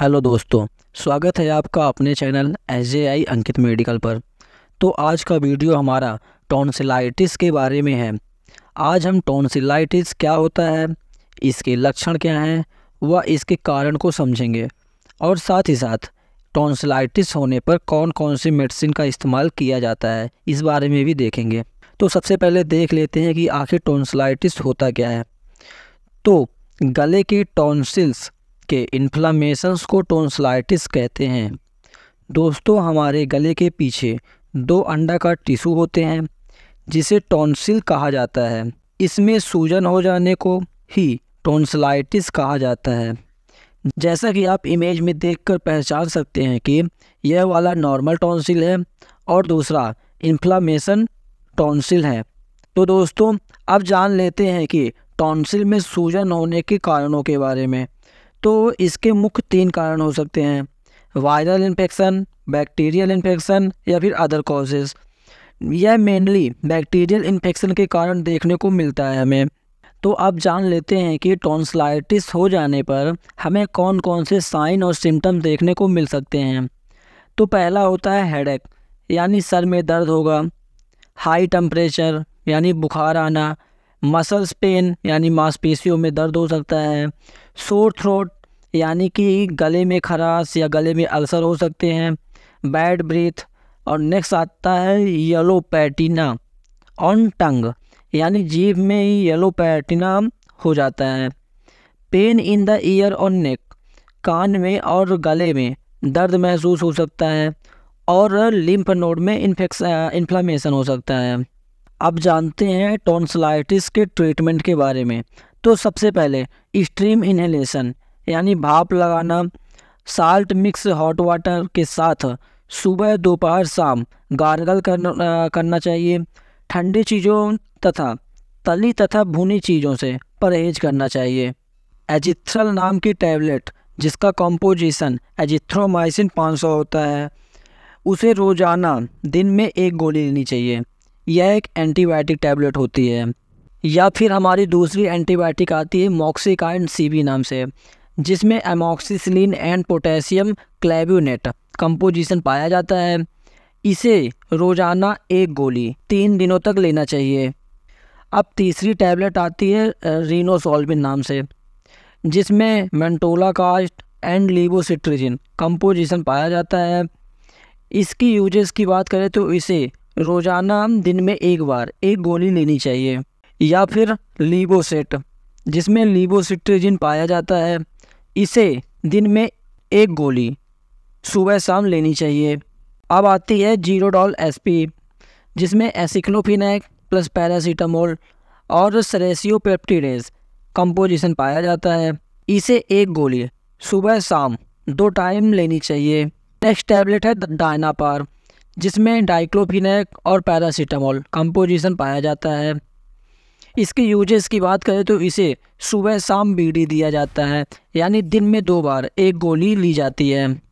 hello दोस्तों स्वागत है आपका अपने चैनल एस अंकित मेडिकल पर तो आज का वीडियो हमारा टॉन्सिलाइटिस के बारे में है आज हम टॉन्सिलाइटिस क्या होता है इसके लक्षण क्या हैं व इसके कारण को समझेंगे और साथ ही साथ टॉन्सिलाइटिस होने पर कौन कौन सी मेडिसिन का इस्तेमाल किया जाता है इस बारे में भी देखेंगे तो सबसे पहले देख लेते हैं कि आखिर टॉन्सिलाइटिस होता क्या है तो गले की टॉन्सिल्स के इन्फ्लामेशंस को टोन्सलाइटिस कहते हैं दोस्तों हमारे गले के पीछे दो अंडा का टिशू होते हैं जिसे टॉन्सिल कहा जाता है इसमें सूजन हो जाने को ही टोन्सलाइटिस कहा जाता है जैसा कि आप इमेज में देखकर पहचान सकते हैं कि यह वाला नॉर्मल टॉन्सिल है और दूसरा इन्फ्लामेशन टॉन्सिल है तो दोस्तों अब जान लेते हैं कि टॉन्सिल में सूजन होने के कारणों के बारे में तो इसके मुख्य तीन कारण हो सकते हैं वायरल इन्फेक्शन बैक्टीरियल इन्फेक्शन या फिर अदर कॉजेज़ यह मेनली बैक्टीरियल इन्फेक्शन के कारण देखने को मिलता है हमें तो अब जान लेते हैं कि टॉन्सलाइटिस हो जाने पर हमें कौन कौन से साइन और सिम्टम देखने को मिल सकते हैं तो पहला होता है हेडेक यानी सर में दर्द होगा हाई टम्परेचर यानी बुखार आना मसल्स पेन यानी मांसपेशियों में दर्द हो सकता है शोर थ्रोट यानी कि गले में खराश या गले में अल्सर हो सकते हैं बैड ब्रीथ और नेक्स्ट आता है येलो पैटिना ऑन टंग यानी जीभ में येलो पैटिना हो जाता है पेन इन द ईयर और नेक कान में और गले में दर्द महसूस हो सकता है और लिम्फ नोड में इन्फेक्स इन्फ्लामेशन हो सकता है आप जानते हैं टॉन्सलाइटिस के ट्रीटमेंट के बारे में तो सबसे पहले स्ट्रीम इन्हेलेशन यानी भाप लगाना साल्ट मिक्स हॉट वाटर के साथ सुबह दोपहर शाम गारगल करना करना चाहिए ठंडी चीज़ों तथा तली तथा भुनी चीज़ों से परहेज करना चाहिए एजिथ्रल नाम की टैबलेट जिसका कॉम्पोजिशन एजिथ्रोमाइसिन 500 होता है उसे रोज़ाना दिन में एक गोली लेनी चाहिए यह एक एंटीबायोटिक टैबलेट होती है या फिर हमारी दूसरी एंटीबायोटिक आती है मॉक्सिकाइन सी नाम से जिसमें amoxicillin and potassium clavulanate composition पाया जाता है इसे रोज़ाना एक गोली तीन दिनों तक लेना चाहिए अब तीसरी टैबलेट आती है रीनोसॉल्बिन नाम से जिसमें montelukast and levocetirizine composition पाया जाता है इसकी यूजेस की बात करें तो इसे रोज़ाना दिन में एक बार एक गोली लेनी चाहिए या फिर लीबोसेट जिसमें लीबोसिट्रिजिन पाया जाता है इसे दिन में एक गोली सुबह शाम लेनी चाहिए अब आती है जीरो डॉल एस पी जिसमें एसिक्लोफिनैक प्लस पैरासीटामोल और सरेसियोपेप्टिडेज कंपोजिशन पाया जाता है इसे एक गोली सुबह शाम दो टाइम लेनी चाहिए नेक्स्ट टैबलेट है डायनापार जिसमें डाइक्लोफिनेक और पैरासीटामोल कंपोजिशन पाया जाता है इसके यूजेस की बात करें तो इसे सुबह शाम बीडी दिया जाता है यानी दिन में दो बार एक गोली ली जाती है